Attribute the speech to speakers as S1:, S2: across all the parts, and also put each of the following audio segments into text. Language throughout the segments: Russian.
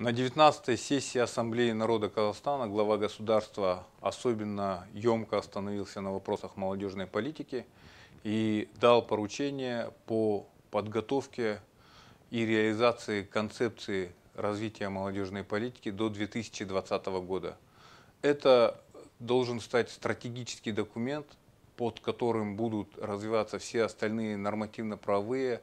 S1: На 19-й сессии Ассамблеи народа Казахстана глава государства особенно емко остановился на вопросах молодежной политики и дал поручение по подготовке и реализации концепции развития молодежной политики до 2020 года. Это должен стать стратегический документ, под которым будут развиваться все остальные нормативно-правовые,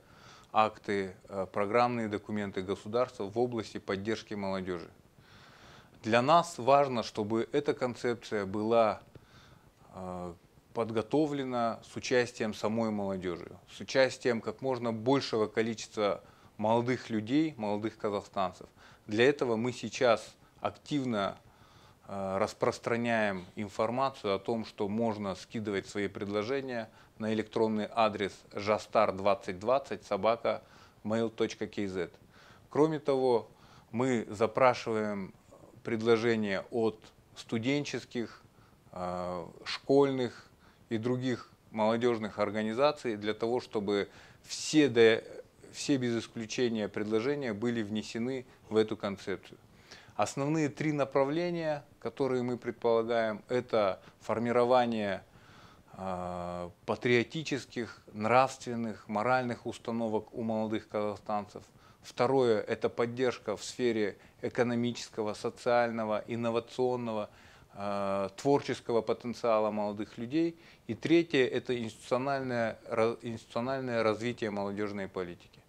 S1: акты, э, программные документы государства в области поддержки молодежи. Для нас важно, чтобы эта концепция была э, подготовлена с участием самой молодежи, с участием как можно большего количества молодых людей, молодых казахстанцев. Для этого мы сейчас активно Э, распространяем информацию о том, что можно скидывать свои предложения на электронный адрес jastar2020 собака mail.kz. Кроме того, мы запрашиваем предложения от студенческих, э, школьных и других молодежных организаций для того, чтобы все, до все без исключения предложения были внесены в эту концепцию. Основные три направления, которые мы предполагаем, это формирование э, патриотических, нравственных, моральных установок у молодых казахстанцев. Второе – это поддержка в сфере экономического, социального, инновационного, э, творческого потенциала молодых людей. И третье – это институциональное, институциональное развитие молодежной политики.